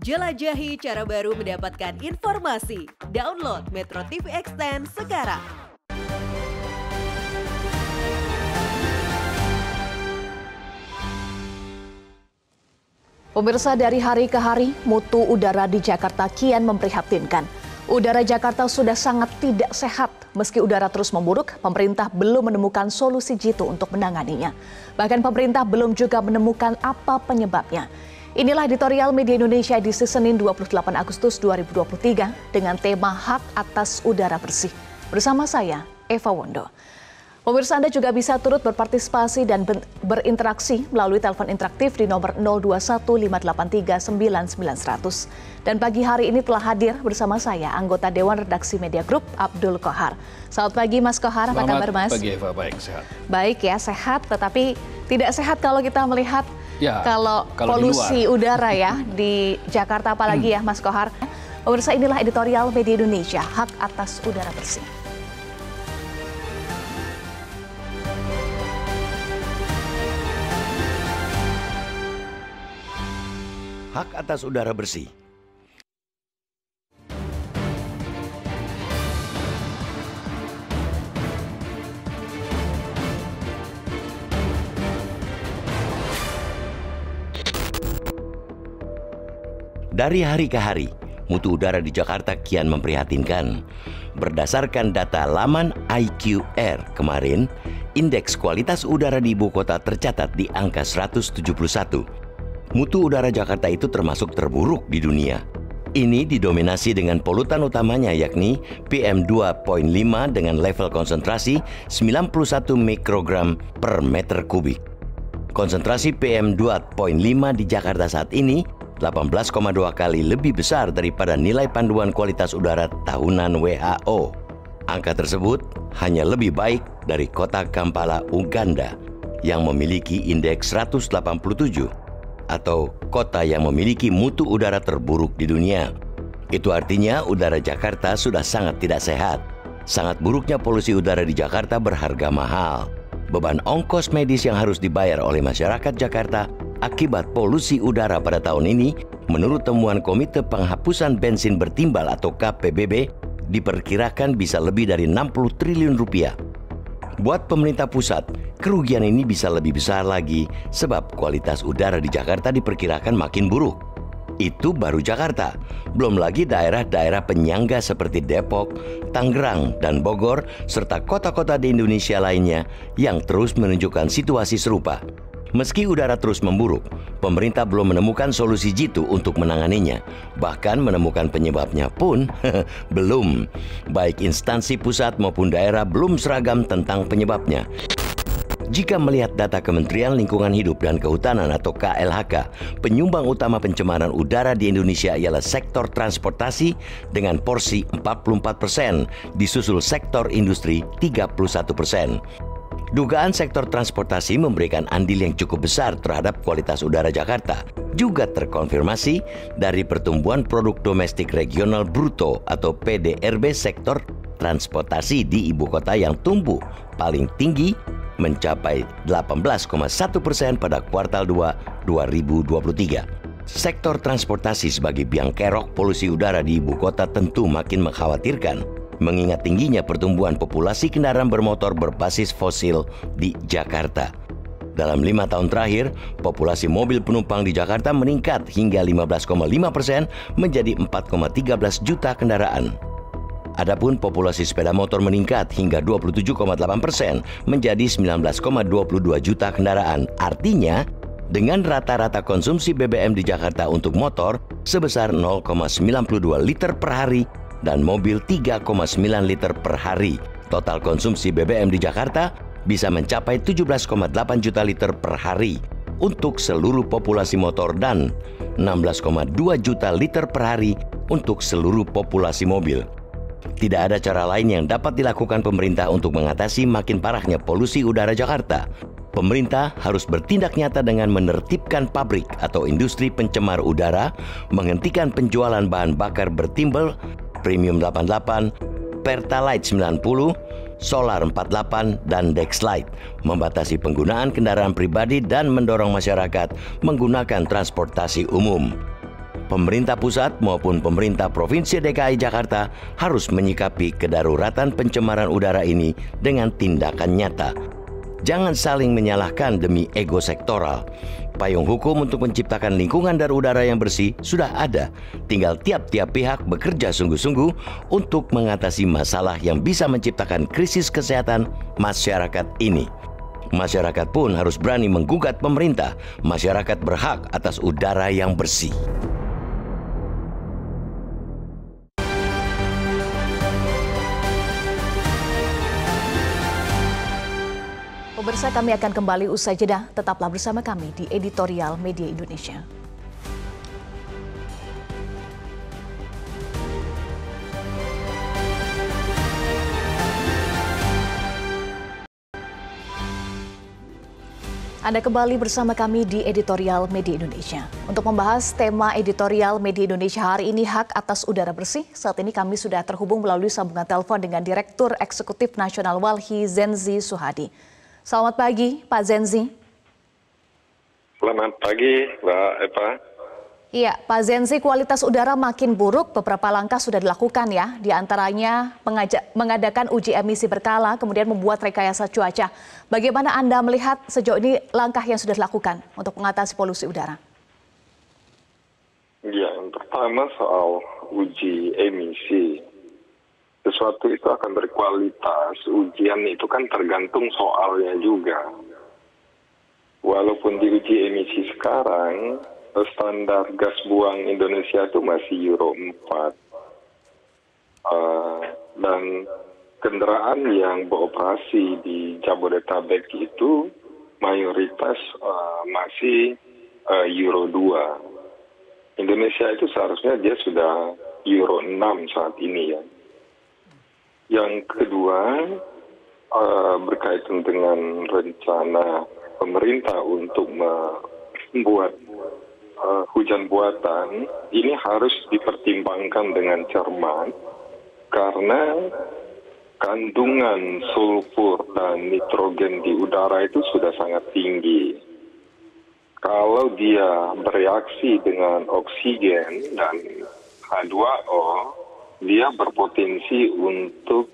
Jelajahi cara baru mendapatkan informasi. Download Metro TV Extend sekarang. Pemirsa dari hari ke hari, mutu udara di Jakarta kian memprihatinkan. Udara Jakarta sudah sangat tidak sehat. Meski udara terus memburuk, pemerintah belum menemukan solusi jitu untuk menanganinya. Bahkan pemerintah belum juga menemukan apa penyebabnya. Inilah editorial media Indonesia di Senin 28 Agustus 2023 dengan tema Hak Atas Udara Bersih. Bersama saya, Eva Wondo. Pemirsa Anda juga bisa turut berpartisipasi dan berinteraksi melalui telepon interaktif di nomor 0215839900. Dan pagi hari ini telah hadir bersama saya anggota Dewan Redaksi Media Group Abdul Kohar. Selamat pagi Mas Kohar, apa kabar Mas? Selamat pagi Eva, baik sehat. Baik ya, sehat tetapi tidak sehat kalau kita melihat ya, kalau, kalau polusi udara ya di Jakarta apalagi hmm. ya Mas Kohar. Pemirsa inilah editorial Media Indonesia, hak atas udara bersih. Hak atas udara bersih Dari hari ke hari, mutu udara di Jakarta kian memprihatinkan. Berdasarkan data laman IQR kemarin, indeks kualitas udara di ibu kota tercatat di angka 171. Mutu udara Jakarta itu termasuk terburuk di dunia. Ini didominasi dengan polutan utamanya yakni PM2.5 dengan level konsentrasi 91 mikrogram per meter kubik. Konsentrasi PM2.5 di Jakarta saat ini 18,2 kali lebih besar daripada nilai panduan kualitas udara tahunan WHO. Angka tersebut hanya lebih baik dari kota Kampala, Uganda yang memiliki indeks 187 atau kota yang memiliki mutu udara terburuk di dunia. Itu artinya udara Jakarta sudah sangat tidak sehat. Sangat buruknya polusi udara di Jakarta berharga mahal. Beban ongkos medis yang harus dibayar oleh masyarakat Jakarta akibat polusi udara pada tahun ini, menurut temuan Komite Penghapusan Bensin Bertimbal atau KPBB, diperkirakan bisa lebih dari 60 triliun rupiah. Buat pemerintah pusat, kerugian ini bisa lebih besar lagi sebab kualitas udara di Jakarta diperkirakan makin buruk. Itu baru Jakarta, belum lagi daerah-daerah penyangga seperti Depok, Tangerang, dan Bogor, serta kota-kota di Indonesia lainnya yang terus menunjukkan situasi serupa. Meski udara terus memburuk, pemerintah belum menemukan solusi jitu untuk menanganinya. Bahkan menemukan penyebabnya pun belum. Baik instansi pusat maupun daerah belum seragam tentang penyebabnya. Jika melihat data Kementerian Lingkungan Hidup dan Kehutanan atau KLHK, penyumbang utama pencemaran udara di Indonesia ialah sektor transportasi dengan porsi 44 persen, disusul sektor industri 31 persen. Dugaan sektor transportasi memberikan andil yang cukup besar terhadap kualitas udara Jakarta, juga terkonfirmasi dari pertumbuhan produk domestik regional bruto atau PDRB sektor transportasi di ibu kota yang tumbuh paling tinggi mencapai 18,1 persen pada kuartal 2 2023. Sektor transportasi sebagai biang kerok polusi udara di ibu kota tentu makin mengkhawatirkan mengingat tingginya pertumbuhan populasi kendaraan bermotor berbasis fosil di Jakarta. Dalam lima tahun terakhir, populasi mobil penumpang di Jakarta meningkat hingga 15,5 persen menjadi 4,13 juta kendaraan. Adapun populasi sepeda motor meningkat hingga 27,8 persen menjadi 19,22 juta kendaraan. Artinya, dengan rata-rata konsumsi BBM di Jakarta untuk motor sebesar 0,92 liter per hari dan mobil 3,9 liter per hari. Total konsumsi BBM di Jakarta bisa mencapai 17,8 juta liter per hari untuk seluruh populasi motor dan 16,2 juta liter per hari untuk seluruh populasi mobil. Tidak ada cara lain yang dapat dilakukan pemerintah untuk mengatasi makin parahnya polusi udara Jakarta. Pemerintah harus bertindak nyata dengan menertibkan pabrik atau industri pencemar udara, menghentikan penjualan bahan bakar bertimbel, Premium 88, Pertalite 90, Solar 48, dan Dexlite, membatasi penggunaan kendaraan pribadi dan mendorong masyarakat menggunakan transportasi umum. Pemerintah pusat maupun pemerintah Provinsi DKI Jakarta harus menyikapi kedaruratan pencemaran udara ini dengan tindakan nyata. Jangan saling menyalahkan demi ego sektoral. Payung hukum untuk menciptakan lingkungan dan udara yang bersih sudah ada. Tinggal tiap-tiap pihak bekerja sungguh-sungguh untuk mengatasi masalah yang bisa menciptakan krisis kesehatan masyarakat ini. Masyarakat pun harus berani menggugat pemerintah. Masyarakat berhak atas udara yang bersih. Pemirsa kami akan kembali usai jeda. Tetaplah bersama kami di Editorial Media Indonesia. Anda kembali bersama kami di Editorial Media Indonesia. Untuk membahas tema Editorial Media Indonesia hari ini, Hak Atas Udara Bersih, saat ini kami sudah terhubung melalui sambungan telepon dengan Direktur Eksekutif Nasional Walhi Zenzi Suhadi. Selamat pagi, Pak Zenzi. Selamat pagi, Mbak Eva. Iya, Pak Zenzi, kualitas udara makin buruk. Beberapa langkah sudah dilakukan ya, di antaranya mengajak, mengadakan uji emisi berkala, kemudian membuat rekayasa cuaca. Bagaimana Anda melihat sejauh ini langkah yang sudah dilakukan untuk mengatasi polusi udara? Ya, yang pertama soal uji emisi sesuatu itu akan berkualitas, ujian itu kan tergantung soalnya juga. Walaupun diuji emisi sekarang, standar gas buang Indonesia itu masih Euro 4. Uh, eh, dan kendaraan yang beroperasi di Jabodetabek itu mayoritas uh, masih uh, Euro 2. Indonesia itu seharusnya dia sudah Euro 6 saat ini ya yang kedua eh, berkaitan dengan rencana pemerintah untuk membuat eh, hujan buatan ini harus dipertimbangkan dengan cermat karena kandungan sulfur dan nitrogen di udara itu sudah sangat tinggi. Kalau dia bereaksi dengan oksigen dan H2O, dia berpotensi untuk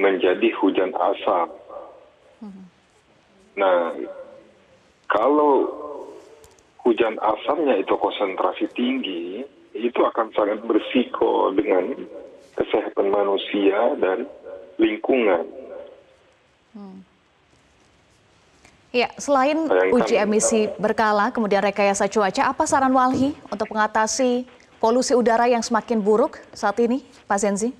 menjadi hujan asap. Nah, kalau hujan asamnya itu konsentrasi tinggi, itu akan sangat bersiko dengan kesehatan manusia dan lingkungan. Iya, ya, selain uji emisi berkala, kemudian rekayasa cuaca, apa saran Walhi untuk mengatasi polusi udara yang semakin buruk saat ini, Pak Zenzi?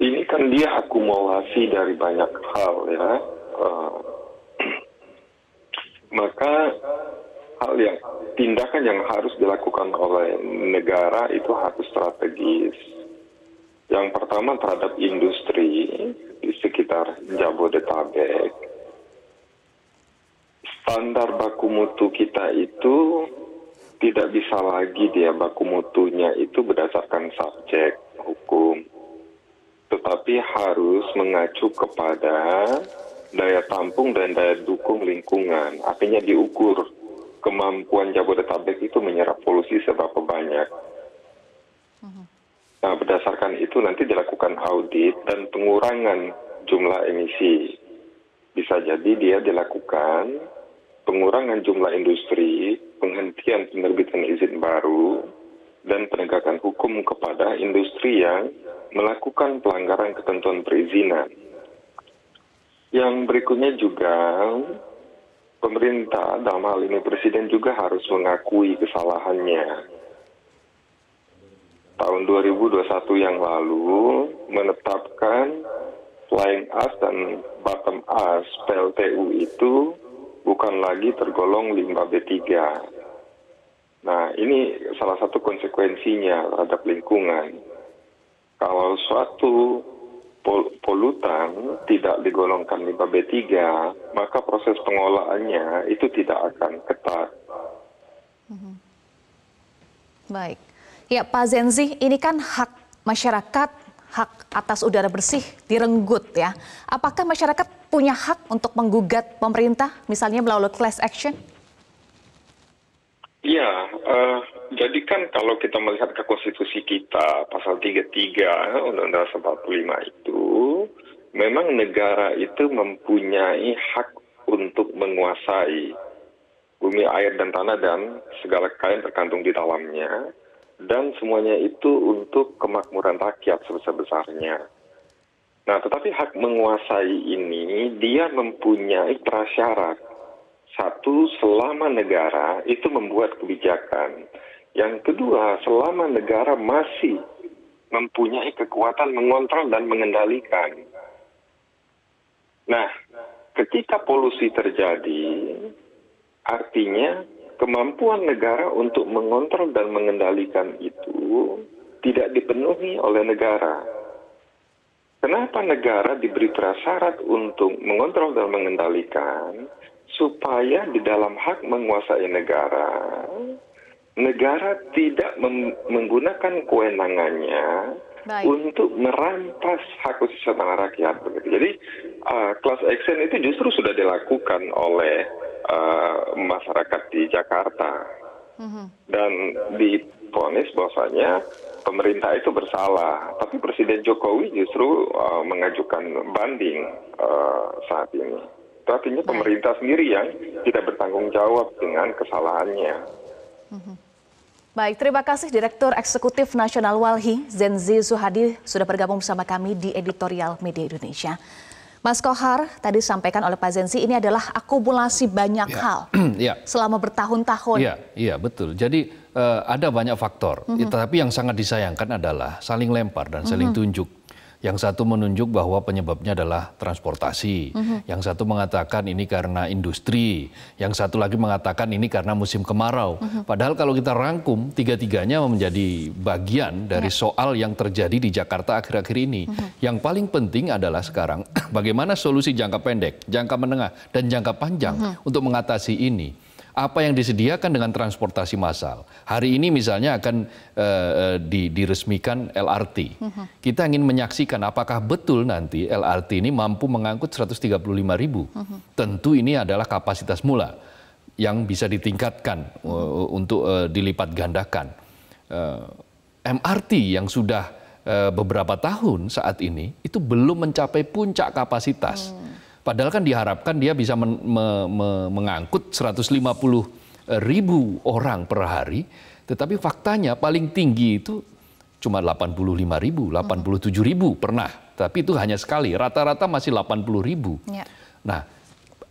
Ini kan dia akumulasi dari banyak hal ya. Uh, maka hal yang tindakan yang harus dilakukan oleh negara itu harus strategis. Yang pertama terhadap industri di sekitar Jabodetabek. Standar baku mutu kita itu tidak bisa lagi dia baku mutunya itu berdasarkan subjek hukum tetapi harus mengacu kepada daya tampung dan daya dukung lingkungan artinya diukur kemampuan Jabodetabek itu menyerap polusi seberapa banyak mhm. nah berdasarkan itu nanti dilakukan audit dan pengurangan jumlah emisi bisa jadi dia dilakukan pengurangan jumlah industri, penghentian penerbitan izin baru, dan penegakan hukum kepada industri yang melakukan pelanggaran ketentuan perizinan. Yang berikutnya juga pemerintah dalam hal ini presiden juga harus mengakui kesalahannya. Tahun 2021 yang lalu menetapkan flying as dan bottom as PLTU itu bukan lagi tergolong limbah B3. Nah, ini salah satu konsekuensinya terhadap lingkungan. Kalau suatu pol polutan tidak digolongkan limbah B3, maka proses pengolahannya itu tidak akan ketat. Mm-hmm. Baik. Ya, Pak Zenzi, ini kan hak masyarakat, hak atas udara bersih direnggut ya. Apakah masyarakat punya hak untuk menggugat pemerintah, misalnya melalui class action? Ya, uh, jadi kan kalau kita melihat ke konstitusi kita, pasal 33 Undang-Undang 45 itu, memang negara itu mempunyai hak untuk menguasai bumi, air, dan tanah dan segala kain terkandung di dalamnya, dan semuanya itu untuk kemakmuran rakyat sebesar-besarnya. Nah, tetapi hak menguasai ini dia mempunyai prasyarat. Satu, selama negara itu membuat kebijakan. Yang kedua, selama negara masih mempunyai kekuatan mengontrol dan mengendalikan. Nah, ketika polusi terjadi, artinya kemampuan negara untuk mengontrol dan mengendalikan itu tidak dipenuhi oleh negara Kenapa negara diberi prasyarat untuk mengontrol dan mengendalikan supaya di dalam hak menguasai negara, negara tidak menggunakan kewenangannya Baik. untuk merampas hak konstitusional rakyat. Begitu. Jadi uh, eh, class action itu justru sudah dilakukan oleh uh, masyarakat di Jakarta mm -hmm. dan diponis bahwasanya pemerintah itu bersalah, tapi Presiden Jokowi justru uh, mengajukan banding uh, saat ini. Itu artinya pemerintah sendiri yang tidak bertanggung jawab dengan kesalahannya. Mhm. Baik, terima kasih Direktur Eksekutif Nasional Walhi, Zenzi Zuhadi, sudah bergabung bersama kami di Editorial Media Indonesia. Mas Kohar, tadi disampaikan oleh Pak Zensi, ini adalah akumulasi banyak ya. hal ya. selama bertahun-tahun. Iya, ya, betul. Jadi uh, ada banyak faktor, mm -hmm. tetapi yang sangat disayangkan adalah saling lempar dan saling mm -hmm. tunjuk. Yang satu menunjuk bahwa penyebabnya adalah transportasi. Mm-hmm. Yang satu mengatakan ini karena industri. Yang satu lagi mengatakan ini karena musim kemarau. Mm-hmm. Padahal kalau kita rangkum tiga-tiganya menjadi bagian dari yeah. soal yang terjadi di Jakarta akhir-akhir ini. Mm-hmm. Yang paling penting adalah sekarang bagaimana solusi jangka pendek, jangka menengah dan jangka panjang mm-hmm. untuk mengatasi ini apa yang disediakan dengan transportasi massal. Hari ini misalnya akan uh, di, diresmikan LRT. Kita ingin menyaksikan apakah betul nanti LRT ini mampu mengangkut 135 ribu. Tentu ini adalah kapasitas mula yang bisa ditingkatkan uh, untuk uh, dilipat gandakan. Uh, MRT yang sudah beberapa tahun saat ini itu belum mencapai puncak kapasitas. -huh. Padahal kan diharapkan dia bisa men, me, me, mengangkut 150 ribu orang per hari, tetapi faktanya paling tinggi itu cuma 85 ribu, 87 hmm. ribu pernah. Tapi itu hanya sekali, rata-rata masih 80 ribu. Ya. Nah,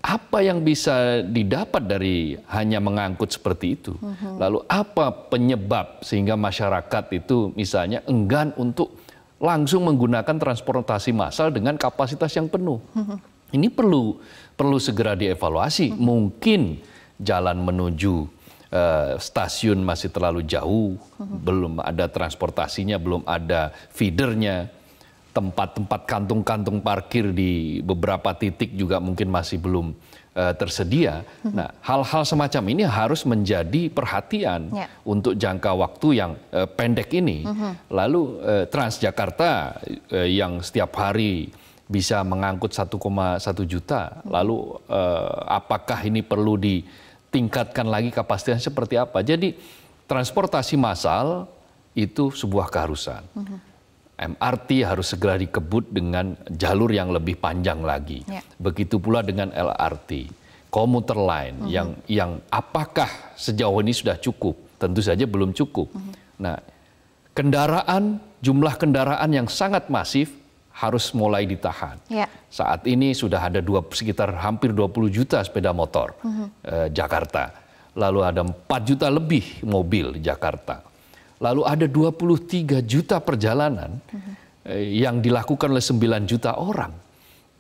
apa yang bisa didapat dari hanya mengangkut seperti itu? Hmm. Lalu apa penyebab sehingga masyarakat itu misalnya enggan untuk langsung menggunakan transportasi massal dengan kapasitas yang penuh? Hmm. Ini perlu perlu segera dievaluasi. Mungkin jalan menuju uh, stasiun masih terlalu jauh, belum ada transportasinya, belum ada feedernya. Tempat-tempat kantung-kantung parkir di beberapa titik juga mungkin masih belum uh, tersedia. Nah, hal-hal semacam ini harus menjadi perhatian yeah. untuk jangka waktu yang uh, pendek ini. Mhm. Lalu uh, Transjakarta uh, yang setiap hari bisa mengangkut 1,1 juta. Lalu eh, apakah ini perlu ditingkatkan lagi kapasitas seperti apa? Jadi transportasi massal itu sebuah keharusan. MRT harus segera dikebut dengan jalur yang lebih panjang lagi. Ya. Begitu pula dengan LRT, komuter lain uh mhm. -huh. yang yang apakah sejauh ini sudah cukup? Tentu saja belum cukup. Uh mhm. -huh. Nah, kendaraan jumlah kendaraan yang sangat masif harus mulai ditahan. Ya. Saat ini sudah ada dua, sekitar hampir 20 juta sepeda motor mm -hmm. eh, Jakarta. Lalu ada 4 juta lebih mobil Jakarta. Lalu ada 23 juta perjalanan mm -hmm. eh, yang dilakukan oleh 9 juta orang.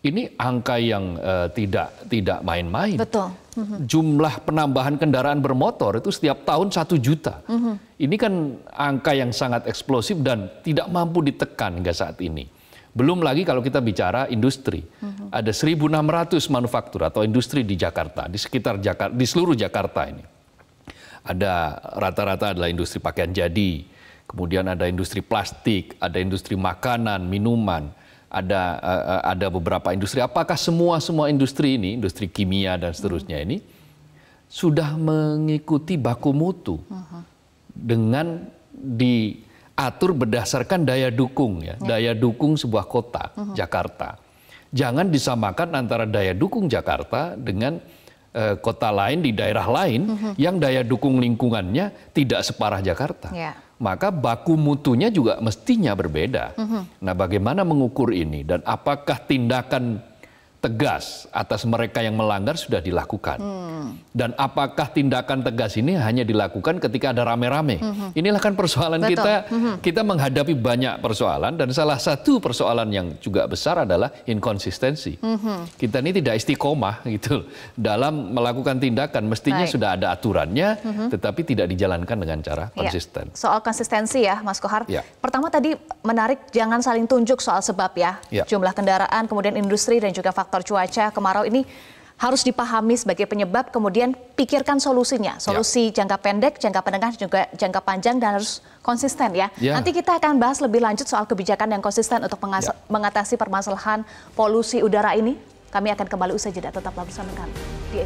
Ini angka yang uh, tidak tidak main-main. Betul. Mm Jumlah penambahan kendaraan bermotor itu setiap tahun satu juta. Mm -hmm. Ini kan angka yang sangat eksplosif dan tidak mampu ditekan hingga saat ini belum lagi kalau kita bicara industri. Ada 1.600 manufaktur atau industri di Jakarta, di sekitar Jakarta, di seluruh Jakarta ini. Ada rata-rata adalah industri pakaian jadi, kemudian ada industri plastik, ada industri makanan, minuman, ada eh, eh, ada beberapa industri. Apakah semua semua industri ini, industri kimia dan seterusnya ini sudah mengikuti baku mutu dengan di atur berdasarkan daya dukung ya, ya. daya dukung sebuah kota, uh -huh. Jakarta. Jangan disamakan antara daya dukung Jakarta dengan uh, kota lain di daerah lain uh -huh. yang daya dukung lingkungannya tidak separah Jakarta. Ya. Maka baku mutunya juga mestinya berbeda. Uh -huh. Nah, bagaimana mengukur ini dan apakah tindakan tegas atas mereka yang melanggar sudah dilakukan. Hmm. Dan apakah tindakan tegas ini hanya dilakukan ketika ada rame-rame? Hmm. Inilah kan persoalan Betul. kita. Hmm. Kita menghadapi banyak persoalan dan salah satu persoalan yang juga besar adalah inkonsistensi. Hmm. Kita ini tidak istiqomah gitu dalam melakukan tindakan. Mestinya Baik. sudah ada aturannya, hmm. tetapi tidak dijalankan dengan cara iya. konsisten. Ya. Soal konsistensi ya, Mas Kohar. Ya. Pertama tadi menarik jangan saling tunjuk soal sebab ya, ya. jumlah kendaraan, kemudian industri dan juga faktor faktor cuaca kemarau ini harus dipahami sebagai penyebab, kemudian pikirkan solusinya. Ya. Solusi ya. jangka pendek, jangka menengah, juga jangka panjang dan harus konsisten ya. ya. Nanti kita akan bahas lebih lanjut soal kebijakan yang konsisten untuk ya. mengatasi permasalahan polusi udara ini. Kami akan kembali usai jeda, tetaplah bersama kami di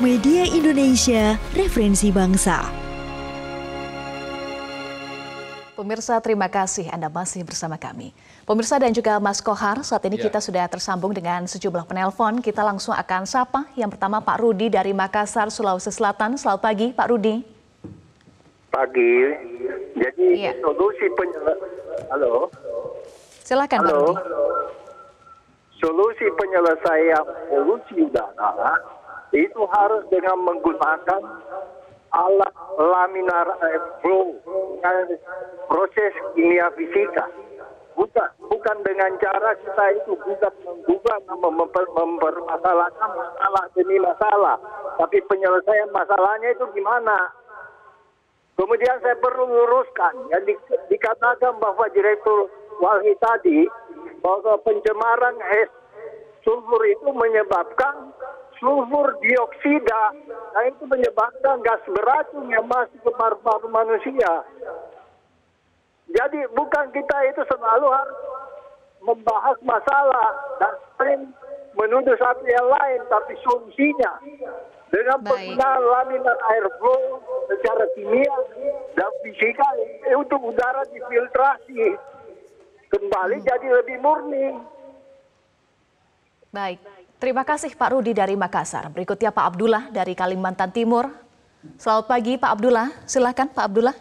Media Indonesia, referensi bangsa. Pemirsa, terima kasih Anda masih bersama kami. Pemirsa dan juga Mas Kohar, saat ini ya. kita sudah tersambung dengan sejumlah penelpon. Kita langsung akan sapa. Yang pertama Pak Rudi dari Makassar, Sulawesi Selatan. Selamat pagi, Pak Rudi. Pagi. Jadi ya. solusi penyelesaian... Halo? Silakan Halo. Pak Rudi. Solusi penyelesaian polusi udara itu harus dengan menggunakan alat laminar eh, air flow proses kimia fisika bukan bukan dengan cara kita itu bukan mengubah memper, mempermasalahkan masalah demi masalah tapi penyelesaian masalahnya itu gimana kemudian saya perlu luruskan yang di, dikatakan bahwa direktur Walhi tadi bahwa pencemaran es sulfur itu menyebabkan sulfur dioksida, nah itu menyebabkan gas beracun yang masuk ke paru-paru manusia. Jadi bukan kita itu selalu harus membahas masalah dan sering menuduh satu yang lain, tapi solusinya dengan penggunaan laminar air flow secara kimia dan fisika eh, untuk udara difiltrasi kembali hmm. jadi lebih murni. Baik. Terima kasih Pak Rudi dari Makassar. Berikutnya Pak Abdullah dari Kalimantan Timur. Selamat pagi Pak Abdullah. Silakan Pak Abdullah.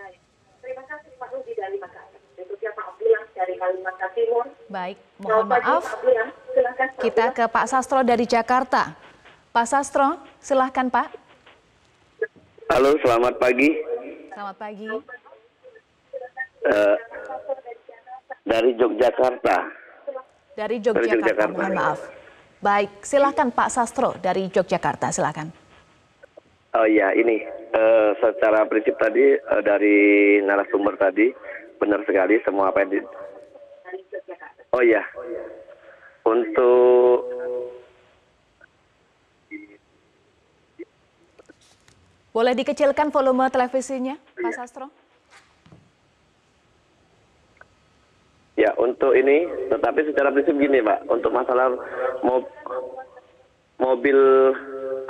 Baik. Terima kasih Pak Rudi dari Makassar. Berikutnya Pak Abdullah dari Kalimantan Timur. Baik, mohon Selamat maaf. Pagi, Pak Kita ke Pak Sastro dari Jakarta. Pak Sastro, silahkan Pak. Halo, selamat pagi. Selamat pagi. Uh, dari Yogyakarta. Dari Yogyakarta, dari Yogyakarta. mohon ya. maaf. Baik, silakan Pak Sastro dari Yogyakarta, silakan. Oh ya, ini uh, secara prinsip tadi uh, dari narasumber tadi benar sekali semua apa yang di... Oh ya, untuk boleh dikecilkan volume televisinya, Pak Sastro? Ya untuk ini, tetapi secara prinsip gini Pak, untuk masalah mob, mobil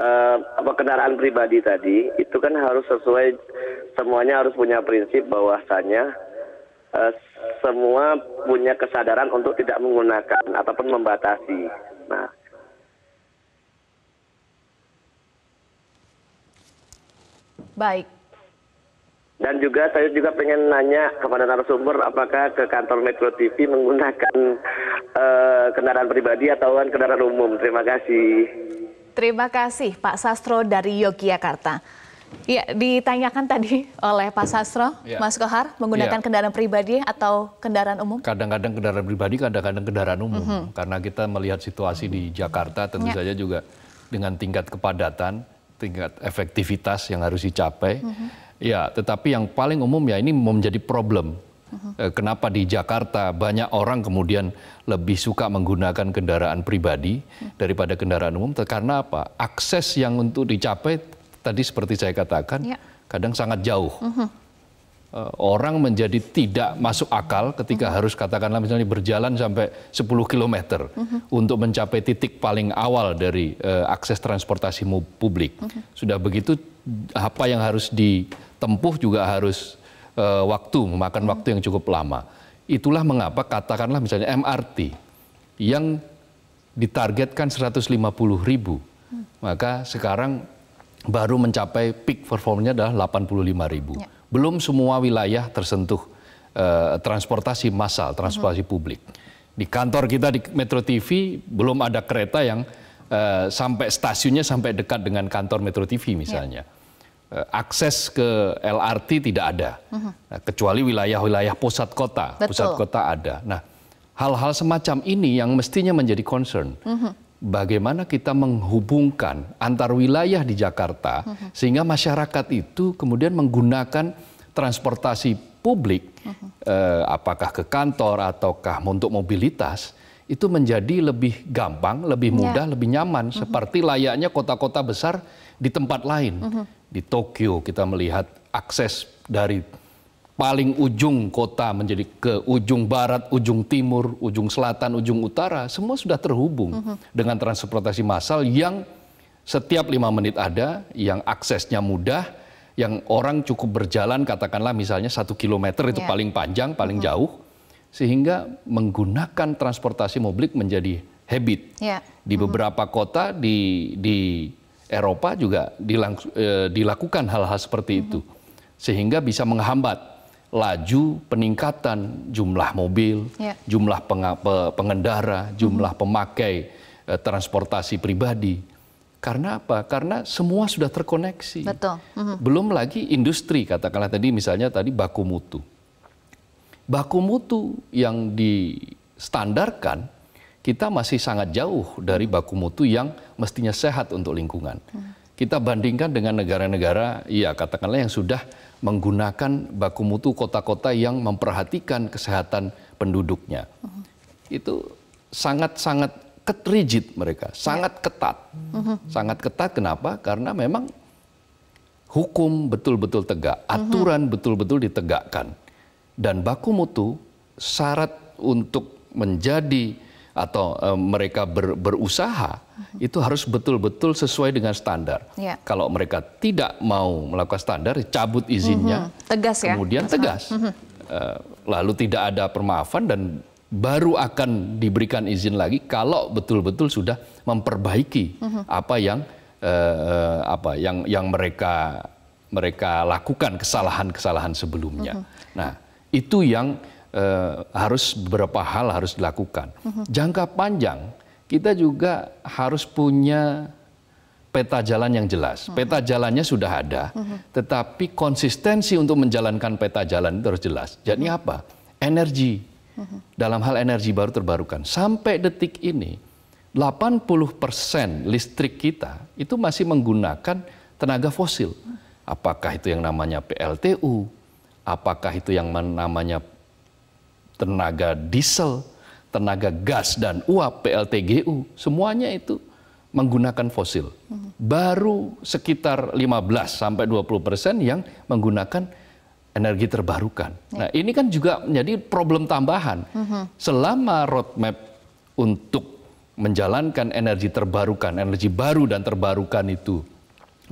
eh, apa kendaraan pribadi tadi itu kan harus sesuai semuanya harus punya prinsip bahwasannya eh, semua punya kesadaran untuk tidak menggunakan ataupun membatasi. Nah, baik dan juga saya juga pengen nanya kepada narasumber apakah ke kantor Metro TV menggunakan uh, kendaraan pribadi atau kan kendaraan umum. Terima kasih. Terima kasih Pak Sastro dari Yogyakarta. Ya, ditanyakan tadi oleh Pak Sastro, ya. Mas Kohar, menggunakan ya. kendaraan pribadi atau kendaraan umum? Kadang-kadang kendaraan pribadi, kadang-kadang kendaraan umum. Mm -hmm. Karena kita melihat situasi di Jakarta tentu ya. saja juga dengan tingkat kepadatan, tingkat efektivitas yang harus dicapai. Mm -hmm Ya, tetapi yang paling umum ya ini menjadi problem. Uh eh, -huh. Kenapa di Jakarta banyak orang kemudian lebih suka menggunakan kendaraan pribadi daripada kendaraan umum? Karena apa? Akses yang untuk dicapai tadi seperti saya katakan yeah. kadang sangat jauh. Uh mhm. eh, -huh. Orang menjadi tidak masuk akal ketika uh mhm. -huh. harus katakanlah misalnya berjalan sampai 10 km uh -huh. untuk mencapai titik paling awal dari uh, akses transportasi publik. Uh mhm. -huh. Sudah begitu apa yang harus di tempuh juga harus e, waktu, memakan waktu yang cukup lama. Itulah mengapa katakanlah misalnya MRT yang ditargetkan 150 ribu, maka sekarang baru mencapai peak performnya adalah 85 ribu. Ya. Belum semua wilayah tersentuh e, transportasi massal, mhm. transportasi publik. Di kantor kita di Metro TV belum ada kereta yang eh, sampai stasiunnya sampai dekat dengan kantor Metro TV misalnya. Ya. Eh, akses ke LRT tidak ada, mhm. nah, kecuali wilayah-wilayah pusat kota. Betul. Pusat kota ada. Nah, hal-hal semacam ini yang mestinya menjadi concern. Mhm. Bagaimana kita menghubungkan antar wilayah di Jakarta mhm. sehingga masyarakat itu kemudian menggunakan transportasi publik, eh, apakah ke kantor ataukah untuk mobilitas itu menjadi lebih gampang, lebih ya. mudah, yeah. lebih nyaman, seperti layaknya kota-kota besar di tempat lain. Di Tokyo kita melihat akses dari paling ujung kota menjadi ke ujung barat, ujung timur, ujung selatan, ujung utara, semua sudah terhubung uh -huh. dengan transportasi massal yang setiap lima menit ada, yang aksesnya mudah, yang orang cukup berjalan katakanlah misalnya satu kilometer itu yeah. paling panjang, paling uh mm-hmm. -huh. jauh, sehingga menggunakan transportasi publik menjadi habit yeah. di mm-hmm. beberapa uh -huh. kota di di Eropa juga eh, dilakukan hal-hal seperti mhm. itu sehingga bisa menghambat laju peningkatan jumlah mobil, yeah. jumlah pengendara, mhm. jumlah pemakai eh, transportasi pribadi. Karena apa? Karena semua sudah terkoneksi. Betul. hmm Belum lagi industri, katakanlah tadi misalnya tadi baku mutu. Baku mutu yang distandarkan kita masih sangat jauh dari baku mutu yang mestinya sehat untuk lingkungan. Kita bandingkan dengan negara-negara, ya katakanlah yang sudah menggunakan baku mutu kota-kota yang memperhatikan kesehatan penduduknya. Itu sangat-sangat rigid mereka, sangat ya. ketat. Mhm. Sangat ketat kenapa? Karena memang hukum betul-betul tegak, mhm. aturan betul-betul ditegakkan. Dan baku mutu syarat untuk menjadi atau e, mereka ber, berusaha itu harus betul-betul sesuai dengan standar. Ya. Kalau mereka tidak mau melakukan standar, cabut izinnya. Mhm. Tegas ya. Kemudian tegas. E, lalu tidak ada permaafan dan baru akan diberikan izin lagi kalau betul-betul sudah memperbaiki mhm. apa yang e, apa yang yang mereka mereka lakukan kesalahan-kesalahan sebelumnya. Nah, itu yang eh, harus beberapa hal harus dilakukan. Mm-hmm. Jangka panjang kita juga harus punya peta jalan yang jelas. Mhm. Peta jalannya sudah ada, mhm. tetapi konsistensi untuk menjalankan peta jalan itu harus jelas. Jadi mhm. apa? Energi. Dalam hal energi baru terbarukan. Sampai detik ini, 80% listrik kita itu masih menggunakan tenaga fosil. Apakah itu yang namanya PLTU, apakah itu yang namanya tenaga diesel, tenaga gas dan uap PLTGU, semuanya itu menggunakan fosil. Baru sekitar 15 sampai 20 persen yang menggunakan energi terbarukan. Ya. Nah ini kan juga menjadi problem tambahan. Mhm. Selama roadmap untuk menjalankan energi terbarukan, energi baru dan terbarukan itu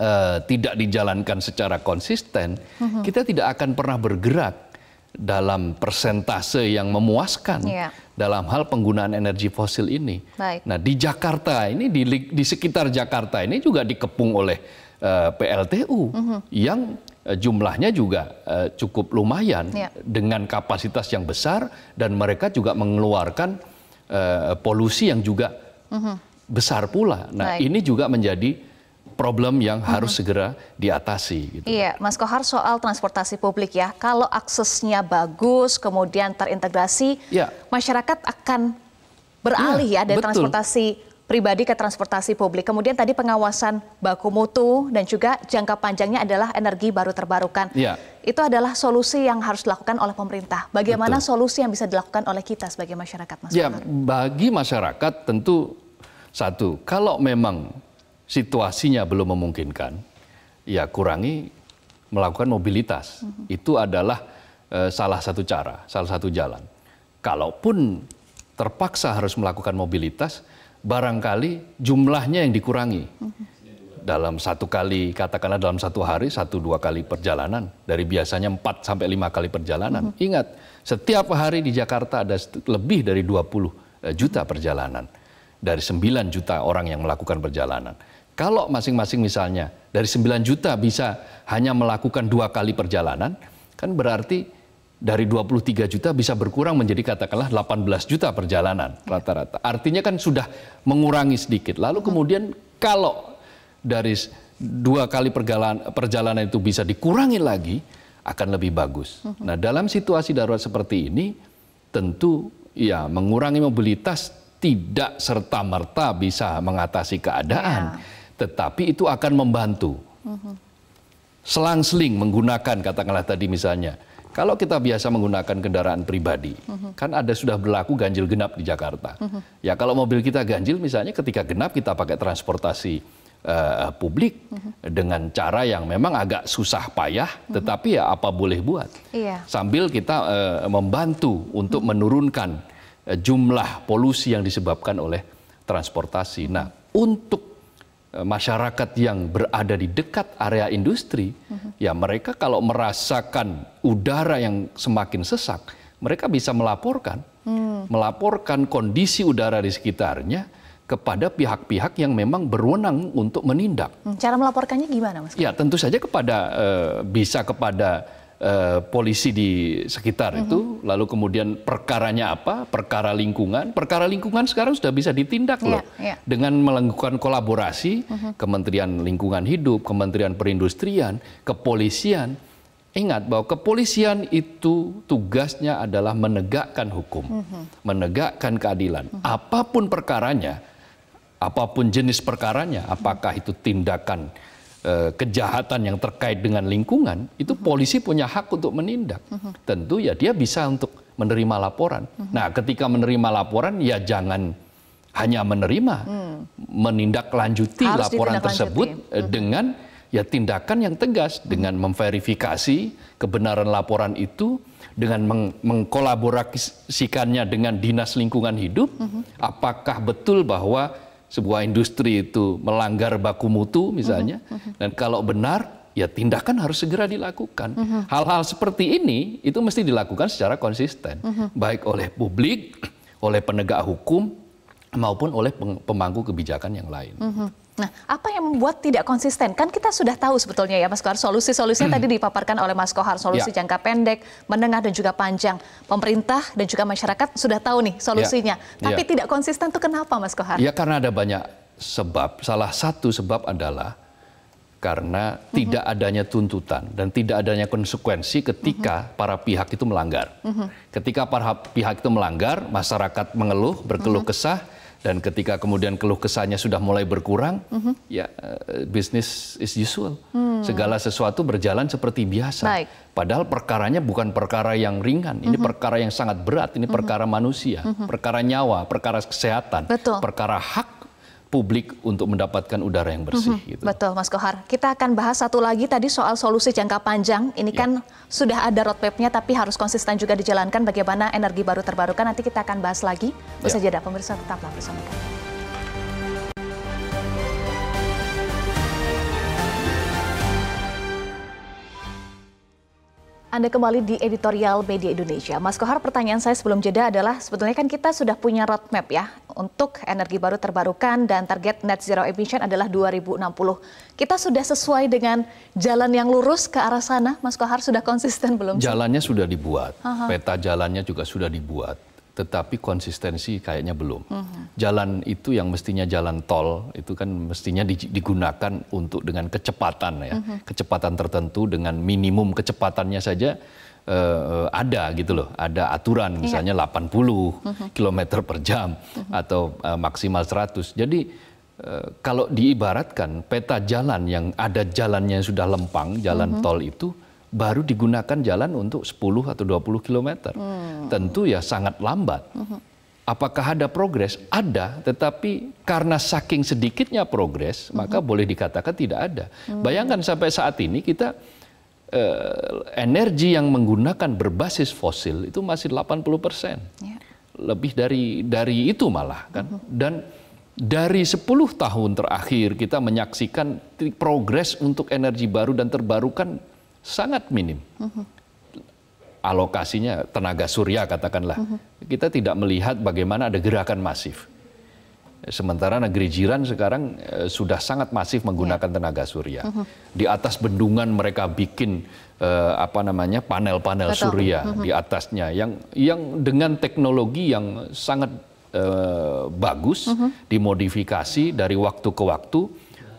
uh, tidak dijalankan secara konsisten, mhm. kita tidak akan pernah bergerak dalam persentase yang memuaskan yeah. dalam hal penggunaan energi fosil ini. Baik. Nah di Jakarta ini di, di sekitar Jakarta ini juga dikepung oleh uh, eh, PLTU mm -hmm. yang eh, jumlahnya juga uh, cukup lumayan yeah. dengan kapasitas yang besar dan mereka juga mengeluarkan uh, polusi yang juga mm -hmm. besar pula. Nah Baik. ini juga menjadi problem yang harus segera diatasi. Gitu. Iya, Mas Kohar soal transportasi publik ya, kalau aksesnya bagus, kemudian terintegrasi, ya. masyarakat akan beralih ya, ya dari betul. transportasi pribadi ke transportasi publik. Kemudian tadi pengawasan baku mutu dan juga jangka panjangnya adalah energi baru terbarukan. Ya. Itu adalah solusi yang harus dilakukan oleh pemerintah. Bagaimana Betul. solusi yang bisa dilakukan oleh kita sebagai masyarakat, Mas? Ya, bagi masyarakat tentu satu, kalau memang situasinya belum memungkinkan, ya kurangi melakukan mobilitas. Mm -hmm. Itu adalah e, salah satu cara, salah satu jalan. Kalaupun terpaksa harus melakukan mobilitas, barangkali jumlahnya yang dikurangi. Mm -hmm. Dalam satu kali, katakanlah dalam satu hari, satu dua kali perjalanan. Dari biasanya empat sampai lima kali perjalanan. Mm -hmm. Ingat, setiap hari di Jakarta ada lebih dari 20 eh, juta perjalanan. Dari 9 juta orang yang melakukan perjalanan. Kalau masing-masing misalnya dari 9 juta bisa hanya melakukan dua kali perjalanan, kan berarti dari 23 juta bisa berkurang menjadi katakanlah 18 juta perjalanan iya. rata-rata. Artinya kan sudah mengurangi sedikit. Lalu iya. kemudian kalau dari dua kali perjalanan, perjalanan itu bisa dikurangi lagi, akan lebih bagus. Mhm. Nah dalam situasi darurat seperti ini, tentu ya mengurangi mobilitas tidak serta merta bisa mengatasi keadaan. Ya tetapi itu akan membantu. Selang-seling menggunakan katakanlah tadi misalnya, kalau kita biasa menggunakan kendaraan pribadi, kan ada sudah berlaku ganjil genap di Jakarta. Ya kalau mobil kita ganjil misalnya ketika genap kita pakai transportasi uh, publik dengan cara yang memang agak susah payah, tetapi ya apa boleh buat. Iya. Sambil kita uh, membantu untuk menurunkan uh, jumlah polusi yang disebabkan oleh transportasi. Nah, untuk Eh, masyarakat yang berada di dekat area industri, uh-huh. ya mereka kalau merasakan udara yang semakin sesak, mereka bisa melaporkan, hmm. melaporkan kondisi udara di sekitarnya kepada pihak-pihak yang memang berwenang untuk menindak. Hmm, cara melaporkannya gimana, Mas? Ya tentu saja kepada uh, bisa kepada Eh, polisi di sekitar mm-hmm. itu, lalu kemudian perkaranya apa, perkara lingkungan, perkara lingkungan sekarang sudah bisa ditindak yeah, loh yeah. dengan melakukan kolaborasi mm-hmm. Kementerian Lingkungan Hidup, Kementerian Perindustrian, Kepolisian. Ingat bahwa kepolisian itu tugasnya adalah menegakkan hukum, mm-hmm. menegakkan keadilan, mm-hmm. apapun perkaranya, apapun jenis perkaranya, apakah itu tindakan Eh, kejahatan yang terkait dengan lingkungan itu mhm. polisi punya hak untuk menindak. Mhm. Tentu ya dia bisa untuk menerima laporan. Mhm. Nah, ketika menerima laporan ya jangan hanya menerima, hmm. menindaklanjuti Harus laporan tersebut eh, dengan ya tindakan yang tegas dengan memverifikasi kebenaran laporan itu dengan meng mengkolaborasikannya dengan dinas lingkungan hidup apakah betul bahwa sebuah industri itu melanggar baku mutu misalnya uh mhm, -huh. Mhm. dan kalau benar ya tindakan harus segera dilakukan. Mhm. Hal-hal uh -huh. seperti ini itu mesti dilakukan secara konsisten uh -huh. baik oleh publik, oleh penegak hukum maupun oleh pemangku kebijakan yang lain. Uh -huh. Nah, apa yang membuat tidak konsisten? Kan kita sudah tahu sebetulnya ya Mas Kohar, solusi-solusinya hmm. tadi dipaparkan oleh Mas Kohar, ya. solusi ya. jangka pendek, menengah dan juga panjang. Pemerintah dan juga masyarakat sudah tahu nih ya. solusinya. Ya. Tapi ya. tidak konsisten itu kenapa Mas Kohar? Ya karena ada banyak sebab. Salah satu sebab adalah karena mm-hmm. tidak adanya tuntutan dan tidak adanya konsekuensi ketika mm-hmm. para pihak itu melanggar. Mm-hmm. Ketika para pihak itu melanggar, masyarakat mengeluh, berkeluh mm-hmm. kesah, dan ketika kemudian keluh kesahnya sudah mulai berkurang, mm-hmm. ya uh, eh, bisnis is usual. Mm. Segala sesuatu berjalan seperti biasa. Baik. Padahal perkaranya bukan perkara yang ringan, ini mm-hmm. perkara yang sangat berat, ini mm-hmm. perkara manusia, mm-hmm. perkara nyawa, perkara kesehatan, Betul. perkara hak publik untuk mendapatkan udara yang bersih. Mm -hmm. gitu. Betul, Mas Kohar. Kita akan bahas satu lagi tadi soal solusi jangka panjang. Ini ya. kan sudah ada roadmapnya, tapi harus konsisten juga dijalankan. Bagaimana energi baru terbarukan nanti kita akan bahas lagi. Bisa ya. jeda pemirsa tetaplah bersama kami. Anda kembali di editorial Media Indonesia. Mas Kohar, pertanyaan saya sebelum jeda adalah sebetulnya kan kita sudah punya roadmap ya untuk energi baru terbarukan dan target net zero emission adalah 2060. Kita sudah sesuai dengan jalan yang lurus ke arah sana, Mas Kohar sudah konsisten belum? Jalannya sudah dibuat, Aha. peta jalannya juga sudah dibuat tetapi konsistensi kayaknya belum. Uh -huh. Jalan itu yang mestinya jalan tol itu kan mestinya digunakan untuk dengan kecepatan ya, uh -huh. kecepatan tertentu dengan minimum kecepatannya saja uh, ada gitu loh, ada aturan iya. misalnya yeah. 80 uh -huh. km per jam uh -huh. atau uh, maksimal 100. Jadi uh, kalau diibaratkan peta jalan yang ada jalannya yang sudah lempang, jalan uh mhm. -huh. tol itu baru digunakan jalan untuk 10 atau 20 km. Hmm. Tentu ya sangat lambat. Hmm. Apakah ada progres? Ada, tetapi karena saking sedikitnya progres, uh-huh. maka boleh dikatakan tidak ada. Hmm. Bayangkan sampai saat ini kita eh, energi yang menggunakan berbasis fosil itu masih 80 persen. Yeah. Lebih dari dari itu malah kan. Uh-huh. Dan dari 10 tahun terakhir kita menyaksikan progres untuk energi baru dan terbarukan sangat minim. Alokasinya tenaga surya katakanlah. Kita tidak melihat bagaimana ada gerakan masif. Sementara negeri jiran sekarang eh, sudah sangat masif menggunakan ya. tenaga surya. Hmm. Di atas bendungan mereka bikin eh, apa namanya panel-panel surya hmm. di atasnya yang yang dengan teknologi yang sangat eh, bagus uh hmm. -huh. dimodifikasi dari waktu ke waktu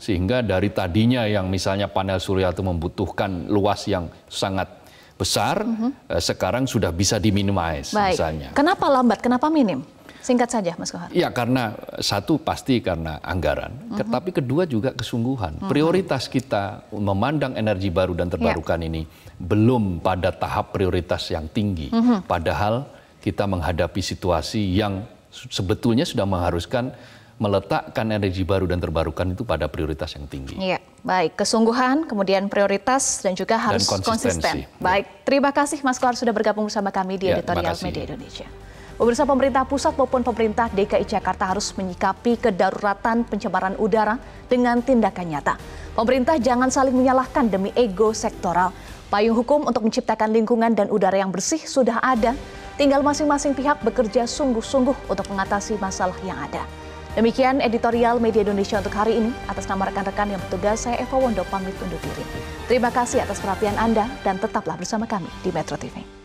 sehingga dari tadinya yang misalnya panel surya itu membutuhkan luas yang sangat besar, mm -hmm. sekarang sudah bisa diminimais. Baik. misalnya. Kenapa lambat? Kenapa minim? Singkat saja, Mas Kohar. Ya, karena satu pasti karena anggaran, mm -hmm. tapi kedua juga kesungguhan. Mm -hmm. Prioritas kita memandang energi baru dan terbarukan yeah. ini belum pada tahap prioritas yang tinggi. Mm -hmm. Padahal kita menghadapi situasi yang sebetulnya sudah mengharuskan meletakkan energi baru dan terbarukan itu pada prioritas yang tinggi. Iya, baik. Kesungguhan, kemudian prioritas dan juga harus dan konsisten. Iya. Baik, terima kasih Mas Kohar sudah bergabung bersama kami di ya, Editorial Media Indonesia. Pemirsa pemerintah pusat maupun pemerintah DKI Jakarta harus menyikapi kedaruratan pencemaran udara dengan tindakan nyata. Pemerintah jangan saling menyalahkan demi ego sektoral. Payung hukum untuk menciptakan lingkungan dan udara yang bersih sudah ada, tinggal masing-masing pihak bekerja sungguh-sungguh untuk mengatasi masalah yang ada. Demikian editorial Media Indonesia untuk hari ini. Atas nama rekan-rekan yang bertugas, saya Eva Wondo pamit undur diri. Terima kasih atas perhatian Anda dan tetaplah bersama kami di Metro TV.